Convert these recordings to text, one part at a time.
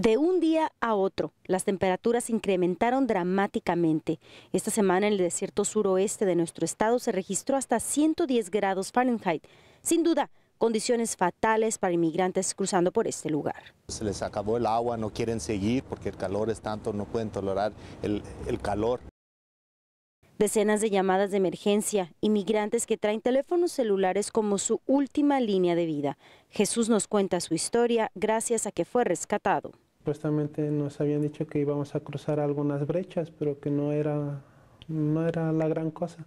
De un día a otro, las temperaturas incrementaron dramáticamente. Esta semana en el desierto suroeste de nuestro estado se registró hasta 110 grados Fahrenheit. Sin duda, condiciones fatales para inmigrantes cruzando por este lugar. Se les acabó el agua, no quieren seguir porque el calor es tanto, no pueden tolerar el, calor. Decenas de llamadas de emergencia, inmigrantes que traen teléfonos celulares como su última línea de vida. Jesús nos cuenta su historia gracias a que fue rescatado supuestamente nos habían dicho que íbamos a cruzar algunas brechas, pero que no era, no era la gran cosa.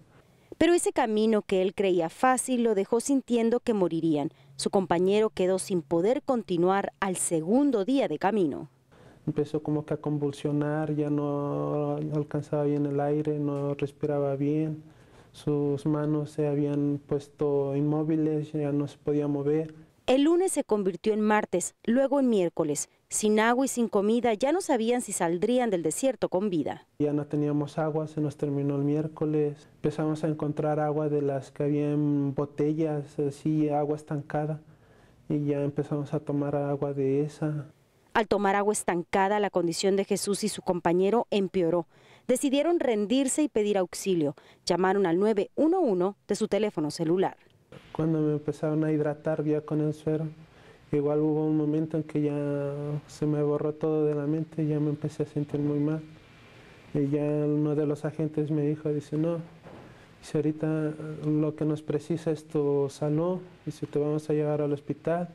Pero ese camino que él creía fácil lo dejó sintiendo que morirían. Su compañero quedó sin poder continuar al segundo día de camino. Empezó como que a convulsionar, ya no alcanzaba bien el aire, no respiraba bien, sus manos se habían puesto inmóviles, ya no se podía mover. El lunes se convirtió en martes, luego en miércoles. Sin agua y sin comida, ya no sabían si saldrían del desierto con vida. Ya no teníamos agua, se nos terminó el miércoles. Empezamos a encontrar agua de las que había en botellas, así agua estancada. Y ya empezamos a tomar agua de esa. Al tomar agua estancada, la condición de Jesús y su compañero empeoró. Decidieron rendirse y pedir auxilio. Llamaron al 911 de su teléfono celular cuando me empezaron a hidratar ya con el suero. Igual hubo un momento en que ya se me borró todo de la mente, ya me empecé a sentir muy mal. Y ya uno de los agentes me dijo, dice, no, dice, ahorita lo que nos precisa es tu salud, dice, te vamos a llevar al hospital.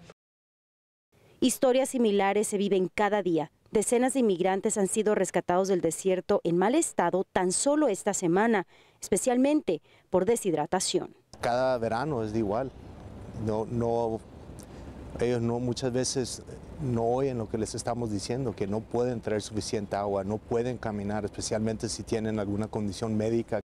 Historias similares se viven cada día. Decenas de inmigrantes han sido rescatados del desierto en mal estado tan solo esta semana, especialmente por deshidratación. Cada verano es de igual. No, no, ellos no, muchas veces no oyen lo que les estamos diciendo, que no pueden traer suficiente agua, no pueden caminar, especialmente si tienen alguna condición médica.